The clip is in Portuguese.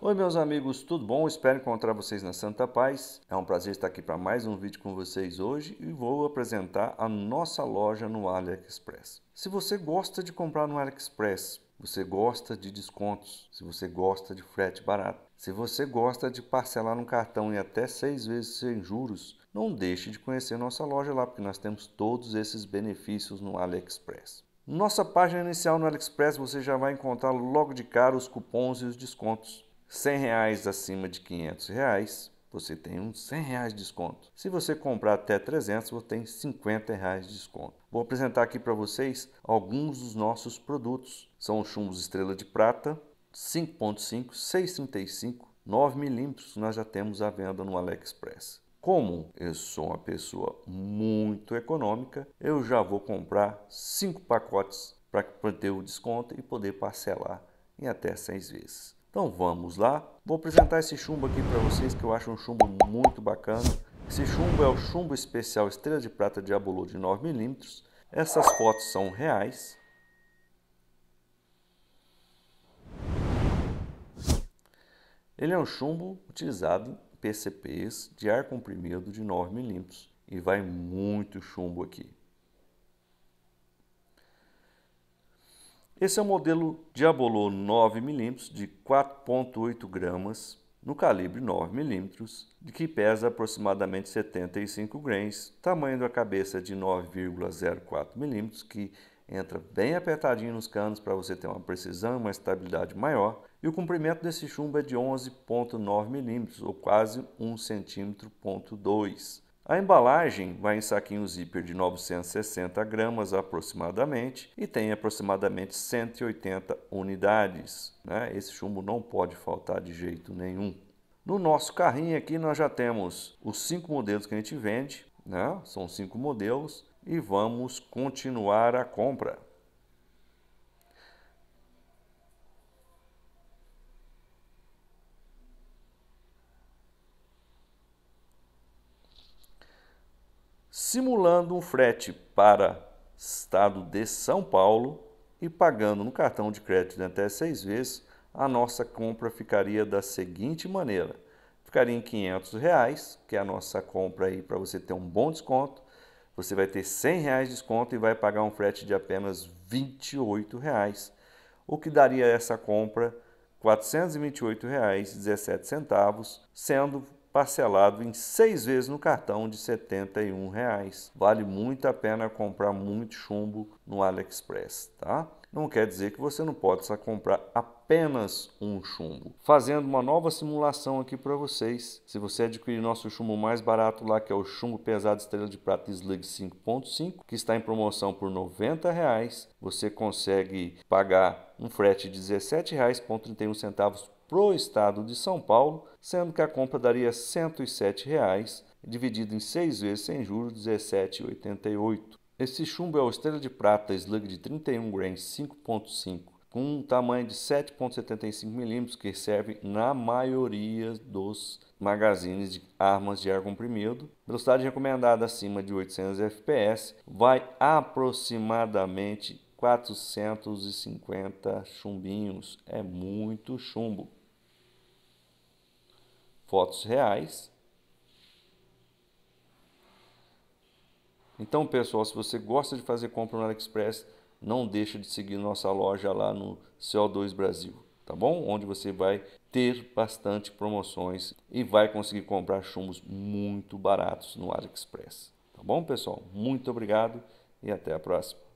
Oi meus amigos, tudo bom? Espero encontrar vocês na Santa Paz. É um prazer estar aqui para mais um vídeo com vocês hoje e vou apresentar a nossa loja no AliExpress. Se você gosta de comprar no AliExpress, você gosta de descontos, se você gosta de frete barato, se você gosta de parcelar no cartão em até seis vezes sem juros, não deixe de conhecer nossa loja lá, porque nós temos todos esses benefícios no AliExpress. Nossa página inicial no AliExpress você já vai encontrar logo de cara os cupons e os descontos. 100 reais acima de 500 reais, você tem uns 100 reais de desconto. Se você comprar até 300, você tem 50 reais de desconto. Vou apresentar aqui para vocês alguns dos nossos produtos. São os chumbos Estrela de Prata, 5.5, 6.35, 9 milímetros. Nós já temos à venda no AliExpress. Como eu sou uma pessoa muito econômica, eu já vou comprar 5 pacotes para ter o desconto e poder parcelar em até 6 vezes. Então vamos lá. Vou apresentar esse chumbo aqui para vocês que eu acho um chumbo muito bacana. Esse chumbo é o chumbo especial Estrela de Prata Diabolô de 9mm. Essas fotos são reais. Ele é um chumbo utilizado em PCPs de ar comprimido de 9mm e vai muito chumbo aqui. Esse é o modelo Diabolô 9mm de 4.8 gramas no calibre 9mm, de que pesa aproximadamente 75 grains, tamanho da cabeça de 9,04mm, que entra bem apertadinho nos canos para você ter uma precisão e uma estabilidade maior, e o comprimento desse chumbo é de 11,9 mm, ou quase 1,2 cm. A embalagem vai em saquinho zíper de 960 gramas aproximadamente e tem aproximadamente 180 unidades. Né? Esse chumbo não pode faltar de jeito nenhum. No nosso carrinho aqui nós já temos os cinco modelos que a gente vende, né? são cinco modelos, e vamos continuar a compra. simulando um frete para estado de São Paulo e pagando no cartão de crédito de até seis vezes, a nossa compra ficaria da seguinte maneira: ficaria em 500 reais, que é a nossa compra aí para você ter um bom desconto. Você vai ter 100 reais de desconto e vai pagar um frete de apenas 28 reais, o que daria essa compra R$ 428,17, sendo parcelado em seis vezes no cartão de R$ 71. Reais. Vale muito a pena comprar muito chumbo no AliExpress, tá? Não quer dizer que você não possa comprar apenas um chumbo. Fazendo uma nova simulação aqui para vocês, se você adquirir nosso chumbo mais barato lá, que é o chumbo pesado estrela de prata Slug 5.5, que está em promoção por R$ 90, reais, você consegue pagar um frete de R$ 17,31 para o estado de São Paulo, sendo que a compra daria R$ 107,00, reais, dividido em seis vezes sem juros, R$ 17,88. Esse chumbo é o Estrela de Prata Slug de 31 grains 5.5, com um tamanho de 7.75 mm que serve na maioria dos magazines de armas de ar comprimido. Velocidade recomendada acima de 800 fps, vai aproximadamente 450 chumbinhos. É muito chumbo fotos reais. Então, pessoal, se você gosta de fazer compra no AliExpress, não deixa de seguir nossa loja lá no CO2 Brasil, tá bom? Onde você vai ter bastante promoções e vai conseguir comprar chumbos muito baratos no AliExpress. Tá bom, pessoal? Muito obrigado e até a próxima.